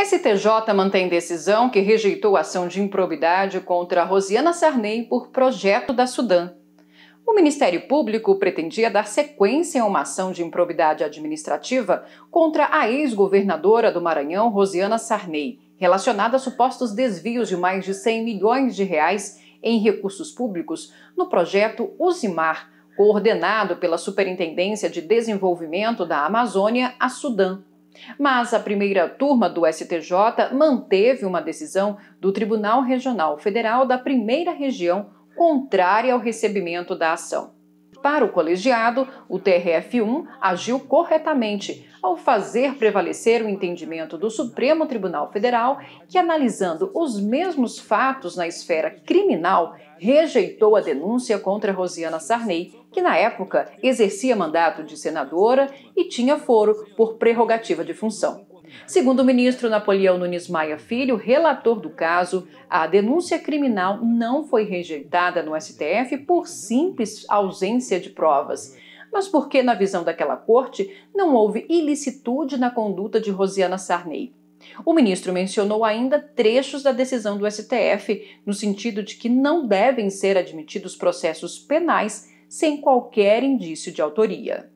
STJ mantém decisão que rejeitou ação de improbidade contra Rosiana Sarney por projeto da Sudã. O Ministério Público pretendia dar sequência a uma ação de improbidade administrativa contra a ex-governadora do Maranhão, Rosiana Sarney, relacionada a supostos desvios de mais de 100 milhões de reais em recursos públicos no projeto Usimar, coordenado pela Superintendência de Desenvolvimento da Amazônia, a Sudã. Mas a primeira turma do STJ manteve uma decisão do Tribunal Regional Federal da Primeira Região contrária ao recebimento da ação. Para o colegiado, o TRF1 agiu corretamente ao fazer prevalecer o entendimento do Supremo Tribunal Federal, que, analisando os mesmos fatos na esfera criminal, rejeitou a denúncia contra Rosiana Sarney, que na época exercia mandato de senadora e tinha foro por prerrogativa de função. Segundo o ministro Napoleão Nunes Maia Filho, relator do caso, a denúncia criminal não foi rejeitada no STF por simples ausência de provas mas porque, na visão daquela corte, não houve ilicitude na conduta de Rosiana Sarney. O ministro mencionou ainda trechos da decisão do STF, no sentido de que não devem ser admitidos processos penais sem qualquer indício de autoria.